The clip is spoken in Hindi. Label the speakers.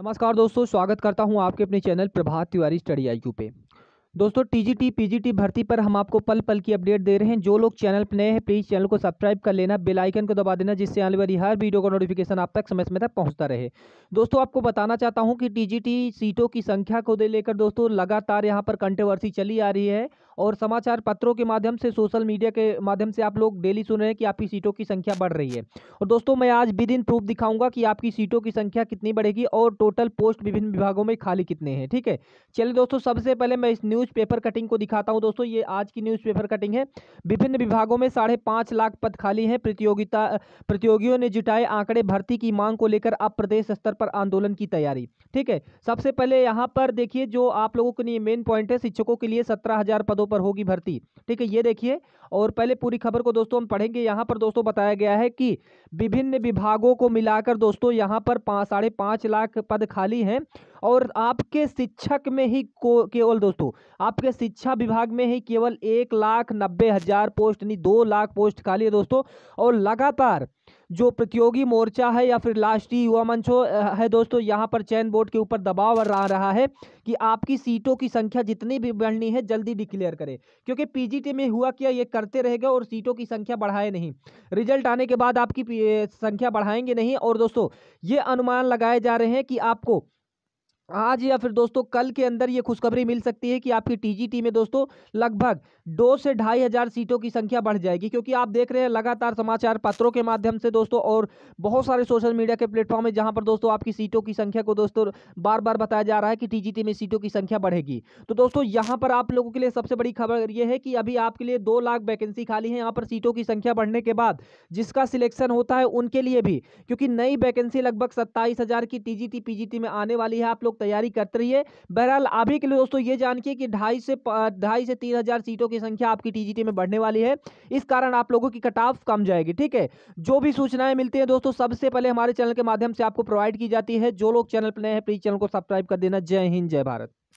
Speaker 1: नमस्कार दोस्तों स्वागत करता हूं आपके अपने channel Prabhat Tiwari study I पे दोस्तों टीजीटी पीजीटी भर्ती पर हम आपको पल पल की अपडेट दे रहे हैं जो लोग चैनल पर नए हैं प्लीज़ चैनल को सब्सक्राइब कर लेना बेल आइकन को दबा देना जिससे आने वाली हर वीडियो का नोटिफिकेशन आप तक समय समय तक पहुंचता रहे दोस्तों आपको बताना चाहता हूं कि टीजीटी सीटों की संख्या को दे लेकर दोस्तों लगातार यहाँ पर कंट्रोवर्सी चली आ रही है और समाचार पत्रों के माध्यम से सोशल मीडिया के माध्यम से आप लोग डेली सुन रहे हैं कि आपकी सीटों की संख्या बढ़ रही है और दोस्तों मैं आज विद इन प्रूफ दिखाऊंगा कि आपकी सीटों की संख्या कितनी बढ़ेगी और टोटल पोस्ट विभिन्न विभागों में खाली कितने हैं ठीक है चलिए दोस्तों सबसे पहले मैं इस न्यूज़ पेपर कटिंग को दिखाता हूँ दोस्तों ये आज की न्यूज़ पेपर कटिंग है विभिन्न विभागों में साढ़े लाख पद खाली हैं प्रतियोगिता प्रतियोगियों ने जुटाए आंकड़े भर्ती की मांग को लेकर अब प्रदेश स्तर पर आंदोलन की तैयारी ठीक है सबसे पहले यहाँ पर देखिए जो आप लोगों के लिए मेन पॉइंट है शिक्षकों के लिए सत्रह हज़ार पदों पदों पर होगी भर्ती ठीक है ये देखिए और पहले पूरी खबर को दोस्तों हम पढ़ेंगे यहाँ पर दोस्तों बताया गया है कि विभिन्न विभागों को मिलाकर दोस्तों यहाँ पर पाँच साढ़े पाँच लाख पद खाली हैं और आपके शिक्षक में ही को केवल दोस्तों आपके शिक्षा विभाग में ही केवल एक लाख नब्बे हज़ार पोस्ट नहीं दो लाख पोस्ट खाली है दोस्तों और लगातार जो प्रतियोगी मोर्चा है या फिर लास्टी युवा मंच हो है दोस्तों यहाँ पर चयन बोर्ड के ऊपर दबाव आ रहा है कि आपकी सीटों की संख्या जितनी भी बढ़नी है जल्दी डिक्लेयर करें क्योंकि पीजीटी में हुआ क्या ये करते रहेगा और सीटों की संख्या बढ़ाए नहीं रिजल्ट आने के बाद आपकी संख्या बढ़ाएंगे नहीं और दोस्तों ये अनुमान लगाए जा रहे हैं कि आपको आज या फिर दोस्तों कल के अंदर ये खुशखबरी मिल सकती है कि आपकी टीजीटी में दोस्तों लगभग दो से ढाई हज़ार सीटों की संख्या बढ़ जाएगी क्योंकि आप देख रहे हैं लगातार समाचार पत्रों के माध्यम से दोस्तों और बहुत सारे सोशल मीडिया के प्लेटफॉर्म है जहां पर दोस्तों आपकी सीटों की संख्या को दोस्तों बार बार बताया जा रहा है कि टी में सीटों की संख्या बढ़ेगी तो दोस्तों यहाँ पर आप लोगों के लिए सबसे बड़ी खबर ये है कि अभी आपके लिए दो लाख वैकेंसी खाली है यहाँ पर सीटों की संख्या बढ़ने के बाद जिसका सिलेक्शन होता है उनके लिए भी क्योंकि नई वैकेंसी लगभग सत्ताईस की टी जी में आने वाली है आप लोग तैयारी करते रहिए बहरहाल अभी के लिए दोस्तों ये जान कि ढाई से ढाई से तीन हज़ार सीटों की संख्या आपकी टीजीटी में बढ़ने वाली है इस कारण आप लोगों की कट ऑफ कम जाएगी ठीक है जो भी सूचनाएं मिलती हैं दोस्तों सबसे पहले हमारे चैनल के माध्यम से आपको प्रोवाइड की जाती है जो लोग चैनल पर नए हैं प्लीज़ चैनल को सब्सक्राइब कर देना जय हिंद जय भारत